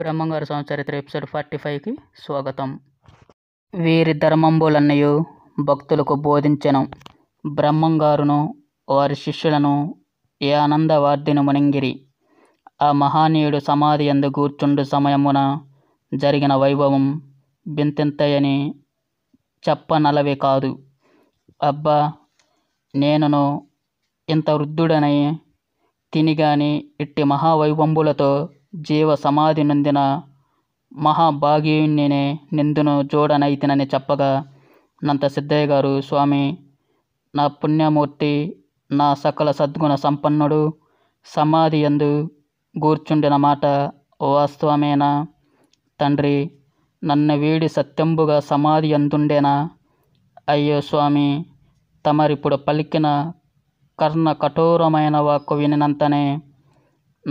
బ్రహ్మంగారు సంచరిత్ర episode forty ఫైవ్కి స్వాగతం వీరి ధర్మంబులన్నయు భక్తులకు బోధించను బ్రహ్మంగారును వారి శిష్యులను ఏ ఆనందవార్ధిని మునింగిరి ఆ మహానీయుడు సమాధి ఎందు కూర్చుండు సమయమున జరిగిన వైభవం బింతింతయని చెప్పనలవి కాదు అబ్బా నేనును ఇంత వృద్ధుడనై తినిగాని ఇట్టి మహావైభంబులతో జీవ సమాధి ಸಮಾಧಿಯೊಂದಿನ ಮಹಾಭಾಗಿಯನ್ನೇನೆ నిందును ಜೋಡನೈತಿನನೆ చెప్పగా నంత సిద్ధయ్య గారు స్వామి నా పుణ్యమూర్తి నా సకల సద్గుణ సంపన్నుడు సమాధి ఎందు గూర్చుండిన మాట వాస్తవమేనా తండ్రి నన్ను వీడి సత్యంబుగా సమాధి ఎందుండేనా అయ్యో స్వామి తమరిప్పుడు పలికిన కర్ణ కఠోరమైన వాక్కు వినినంతనే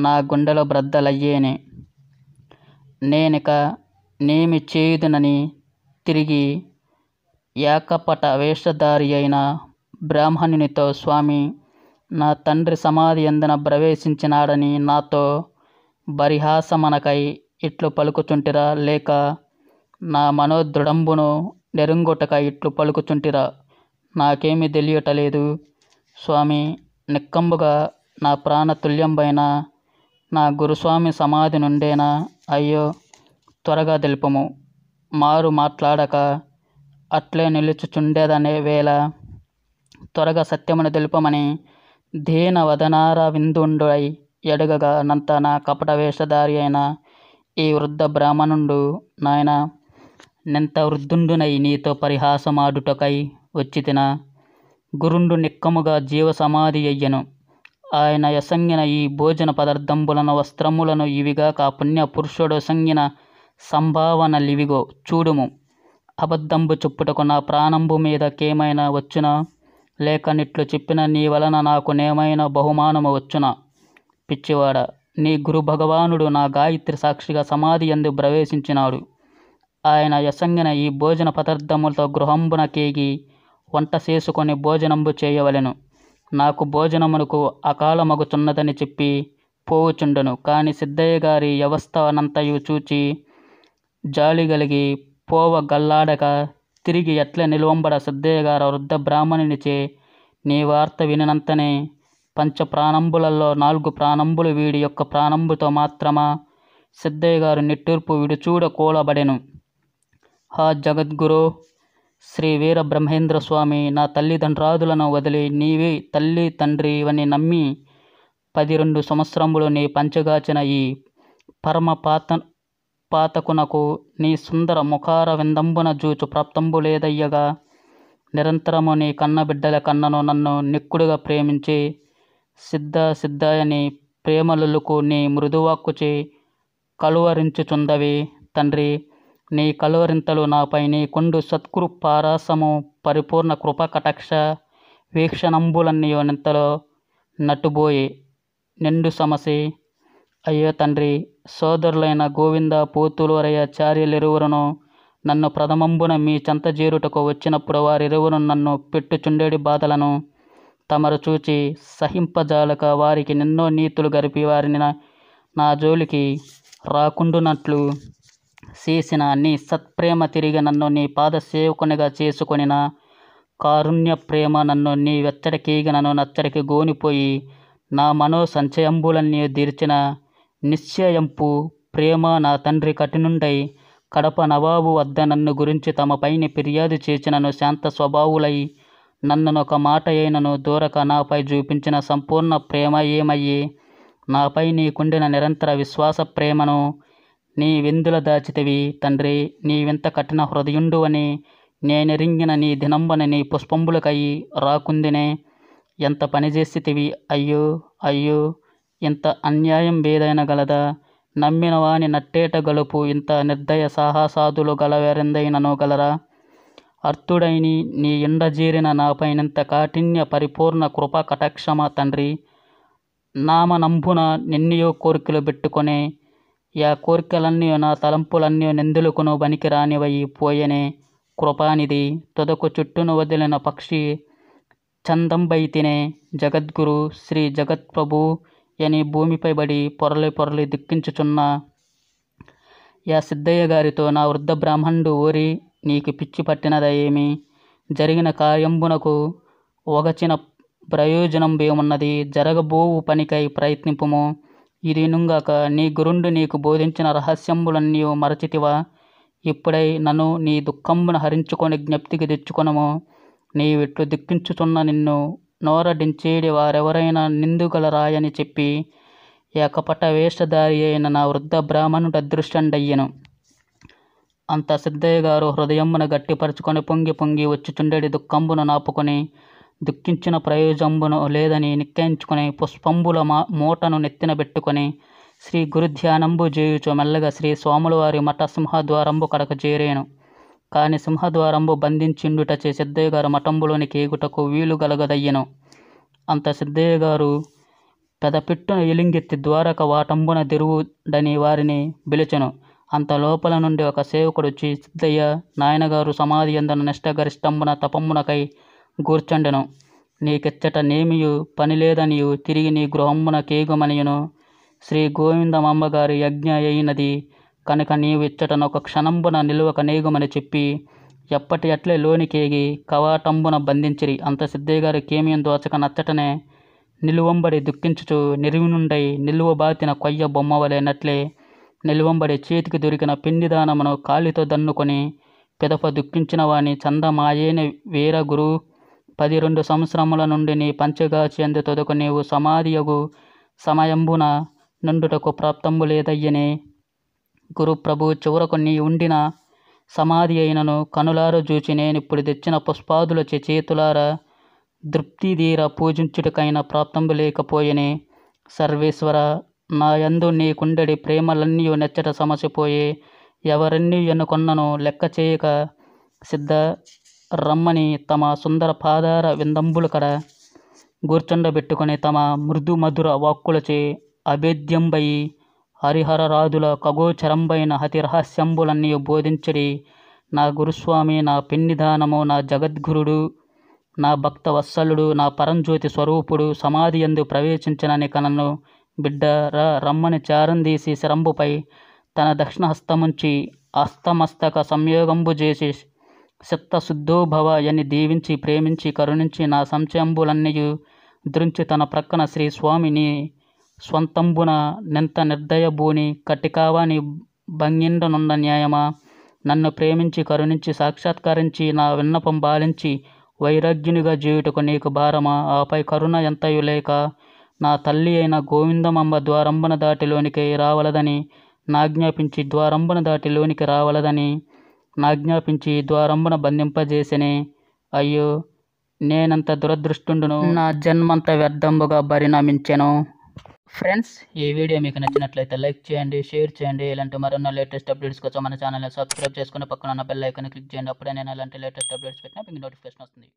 నా గుండెలో బ్రద్దలయ్యేనే నేనిక నేమి చేయుదునని తిరిగి ఏకపట వేషధారి అయిన బ్రాహ్మణునితో స్వామి నా తండ్రి సమాధి ఎందున ప్రవేశించినాడని నాతో బరిహాసమనకై ఇట్లు పలుకుచుంటిరా లేక నా మనోదృఢంబును నెరుంగుటక ఇట్లు పలుకుచుంటిరా నాకేమీ తెలియటలేదు స్వామి నిక్కంబుగా నా ప్రాణ నా గురుస్వామి సమాధి నుండేనా అయ్యో త్వరగా దెల్పుము మారు మాట్లాడక అట్లే నిలుచుచుండేదనే వేళ త్వరగా సత్యమును తెలుపమని దీన వదనార విందుండై ఎడగగా నంత నా కపట వేషధారి అయిన ఈ వృద్ధ బ్రాహ్మణుండు నాయన నెంత వృద్ధుండునై నీతో పరిహాసమాడుటకై వచ్చి తిన గురుండు నిక్కముగా జీవ సమాధి అయ్యను ఆయన యసంగిన ఈ భోజన పదార్థంబులను వస్త్రములను ఇవిగాక పుణ్య పురుషుడు సంగిన సంభావనలివిగో చూడుము అబద్ధంబు చెప్పుటకు నా ప్రాణంబు మీదకేమైనా వచ్చునా లేక నిట్లు చెప్పిన నీ వలన నాకు నేమైనా బహుమానము వచ్చునా పిచ్చివాడ నీ గురు భగవానుడు నా గాయత్రి సాక్షిగా సమాధి ఎందు ప్రవేశించినాడు ఆయన యసంగిన ఈ భోజన పదార్థములతో గృహంబున కేగి వంట చేసుకొని భోజనంబు చేయవలెను నాకు భోజనమునకు మగుచున్నదని చెప్పి పోవుచుండెను కాని సిద్ధయ్య గారి అనంతయు చూచి జాలిగలిగి పోవగల్లాడక తిరిగి ఎట్ల నిలువంబడ సిద్ధయ్య గారు వృద్ధ బ్రాహ్మణునిచే నీ వార్త వినినంతనే ప్రాణంబులలో నాలుగు ప్రాణంబులు వీడి యొక్క ప్రాణంబుతో మాత్రమా సిద్ధయ్య గారు నిట్టూర్పు విడుచూడ కూలబడెను హా జగద్గురు శ్రీ వీర బ్రహ్మేంద్ర స్వామి నా తల్లిదండ్రాదులను వదిలి నీవి తల్లి తండ్రి ఇవన్నీ నమ్మి రెండు సంవత్సరములు నీ పంచగాచిన ఈ పరమ పాత పాతకునకు నీ సుందర ముఖార విందంబున జూచు ప్రాప్తంబు లేదయ్యగా నిరంతరము నీ కన్న బిడ్డల కన్నను నన్ను నిక్కుడుగా ప్రేమించి సిద్ధ సిద్ధాయని ప్రేమలుకు నీ మృదువాక్కుచి కలువరించుచుందవి తండ్రి నీ కలువరింతలు నాపై నీ కొండు సత్కృపారాసము పరిపూర్ణ కృప కటక్ష వీక్షణంబులన్నీయో నింతలో నటుబోయి నిండు సమసి అయ్యో తండ్రి సోదరులైన గోవింద పోతులూరయ్య చార్యులిరువురును నన్ను ప్రథమంబున మీ చెంత చేరుటకు వచ్చినప్పుడు వారిరువురు నన్ను పెట్టుచుండేడి బాధలను తమరు చూచి సహింపజాలక వారికి నిన్నో నీతులు గరిపి వారిని నా జోలికి రాకుండునట్లు చేసిన నీ సత్ప్రేమ తిరిగి నన్ను నీ పాద సేవకునిగా చేసుకొనిన కారుణ్య ప్రేమ నన్ను నీ వెచ్చడికీగి నన్ను నచ్చడికి గోనిపోయి నా మనో సంచయంబులన్నీ దీర్చిన నిశ్చయంపు ప్రేమ నా తండ్రి కఠినుండై కడప నవాబు వద్ద నన్ను గురించి తమ పైన ఫిర్యాదు చేసినను శాంత స్వభావులై నన్ను ఒక మాట అయినను దూరక నాపై చూపించిన సంపూర్ణ ప్రేమ ఏమయ్యి నాపై నీకుండిన నిరంతర విశ్వాస ప్రేమను నీ విందుల దాచితివి తండ్రి నీవింత కఠిన హృదయుండు అని నేనెరింగిన నీ దినంబన నీ పుష్పంబులకై రాకుందినే ఎంత పని చేసితివి అయ్యో అయ్యో ఇంత అన్యాయం వేదైన గలదా నమ్మిన వాని నట్టేట గలుపు ఇంత నిర్దయ సాహసాదులు గలవెరెందైనను గలరా అర్థుడైని నీ ఎండజీరిన నాపైనంత కాఠిన్య పరిపూర్ణ కృప కటక్షమ తండ్రి నామనంబున నిన్నయో కోరికలు పెట్టుకొనే యా కోరికలన్నీ నా తలంపులన్నీ నిందులకును పనికిరానివయి పోయెనే కృపానిధి తుదకు చుట్టూను వదిలిన పక్షి చందంబైతినే జగద్గురు శ్రీ జగత్ప్రభు యని భూమిపై బడి పొరలి పొరలి దిక్కించుచున్న యా సిద్ధయ్య గారితో నా వృద్ధ బ్రాహ్మణుడు ఊరి నీకు పిచ్చి పట్టినదా ఏమి జరిగిన కార్యంబునకు ఒగచిన ప్రయోజనం ఏమున్నది జరగబోవు పనికై ప్రయత్నింపుము ఇదినుగాక నీ గురుండు నీకు బోధించిన రహస్యంబులన్నీ మరచితివా ఇప్పుడై నన్ను నీ దుఃఖంబును హరించుకొని జ్ఞప్తికి తెచ్చుకొనము విట్లు దిక్కించుచున్న నిన్ను నోరడించేడి వారెవరైనా నిందుగలరాయని చెప్పి ఏకపట వేషధారి అయిన నా వృద్ధ బ్రాహ్మణుడు అదృష్టండయ్యను అంత సిద్ధయ్య గారు హృదయమ్మను గట్టిపరుచుకొని పొంగి పొంగి వచ్చుచుండెడి దుఃఖంబును నాపుకొని దుఃఖించిన ప్రయోజంబును లేదని నిక్కయించుకుని పుష్పంబుల మా మూటను నెత్తిన పెట్టుకొని శ్రీ గురుధ్యానంబు చేయుచు మెల్లగా శ్రీ స్వాములవారి మఠ సింహద్వారంబు కడకు చేరేను కాని సింహద్వారంబు చే సిద్ధయ్య గారు మఠంబులోని కేగుటకు వీలు గలగదయ్యను అంత సిద్ధయ్య గారు పెదపిట్టున ఎలింగెత్తి ద్వారక వాటంబున దిరువుడని వారిని పిలిచెను అంత లోపల నుండి ఒక సేవకుడు వచ్చి సిద్ధయ్య నాయనగారు సమాధి ఎందున నిష్టగరిష్టంబున తపమ్మునకై గూర్చుండెను నీకిచ్చట నేమియు పనిలేదనియు తిరిగి నీ గృహమున కేగుమనియును శ్రీ గోవిందమ్మగారి యజ్ఞ అయినది కనుక నీవు ఇచ్చటనొక క్షణంబున నిలువక నేగుమని చెప్పి ఎప్పటి అట్లే లోనికేగి కవాటంబున బంధించిరి అంత సిద్ధయ్యగారు కేమియం దోచక నచ్చటనే నిలువంబడి దుఃఖించుచు నిర్వినుండై నిలువబాతిన కొయ్య బొమ్మవలేనట్లే నిలువంబడి చేతికి దొరికిన పిండిదానమును కాలితో దన్నుకొని పిదప దుఃఖించిన వాణి చందమాయేని వీర గురువు పది రెండు సంవత్సరముల నుండి నీ పంచగా చెందు తొదకు నీవు సమాధియగు సమయంబున నుండుటకు ప్రాప్తంబు లేదయ్యని గురుప్రభు చివరకు నీ ఉండిన సమాధి అయినను కనులార చూచి నేనిప్పుడు తెచ్చిన పుష్పాదుల చేతులార దృప్తిధీర పూజించుటకైన ప్రాప్తంబు లేకపోయని సర్వేశ్వర నాయందు కుండడి ప్రేమలన్నీ నెచ్చట సమసిపోయి ఎవరన్నీ ఎన్నుకొన్నను లెక్క చేయక సిద్ధ రమ్మని తమ సుందర పాదార విందంబుల కడ గూర్చుండబెట్టుకుని తమ మృదు మధుర వాక్కులచే అభేద్యంబై హరిహరరాధుల ఖగోచరంబైన హతి రహస్యంబులన్నీ బోధించడి నా గురుస్వామి నా పిన్నిధానము నా జగద్గురుడు నా భక్త వత్సలుడు నా పరంజ్యోతి స్వరూపుడు సమాధి ఎందు ప్రవేశించినని కనను బిడ్డ రమ్మని చారందీసి శరంబుపై తన దక్షిణ హస్తముంచి అస్తమస్తక సంయోగంబు చేసి సిత్తశుద్ధోభవ అని దీవించి ప్రేమించి కరుణించి నా సంశయంబులన్నయు దృంచి తన ప్రక్కన శ్రీ స్వామిని స్వంతంబున నింత నిర్దయభూని కటికావాని భంగిండనున్న న్యాయమా నన్ను ప్రేమించి కరుణించి సాక్షాత్కరించి నా విన్నపం బాలించి వైరాగ్యునిగా జీవుటకు నీకు భారమా ఆపై కరుణ ఎంతయు లేక నా తల్లి అయిన గోవిందమమ్మ ద్వారంబన దాటిలోనికి రావలదని నాజ్ఞాపించి ద్వారంబన దాటిలోనికి రావలదని నాజ్ఞాపించి ద్వారంబున బంధింపజేసిని అయ్యో నేనంత దురదృష్టుండును నా జన్మంత వ్యర్థంబుగా పరిణమించెను ఫ్రెండ్స్ ఈ వీడియో మీకు నచ్చినట్లయితే లైక్ చేయండి షేర్ చేయండి ఇలాంటి మరెన్నో లేటెస్ట్ అప్డేట్స్ కోసం మన ఛానల్ని సబ్స్క్రైబ్ చేసుకుని పక్కన ఉన్న బెల్ ఐకాన్ క్లిక్ చేయండి అప్పుడే నేను ఇలాంటి లేటెస్ట్ అప్డేట్స్ పెట్టినా మీకు నోటిఫికేషన్ వస్తుంది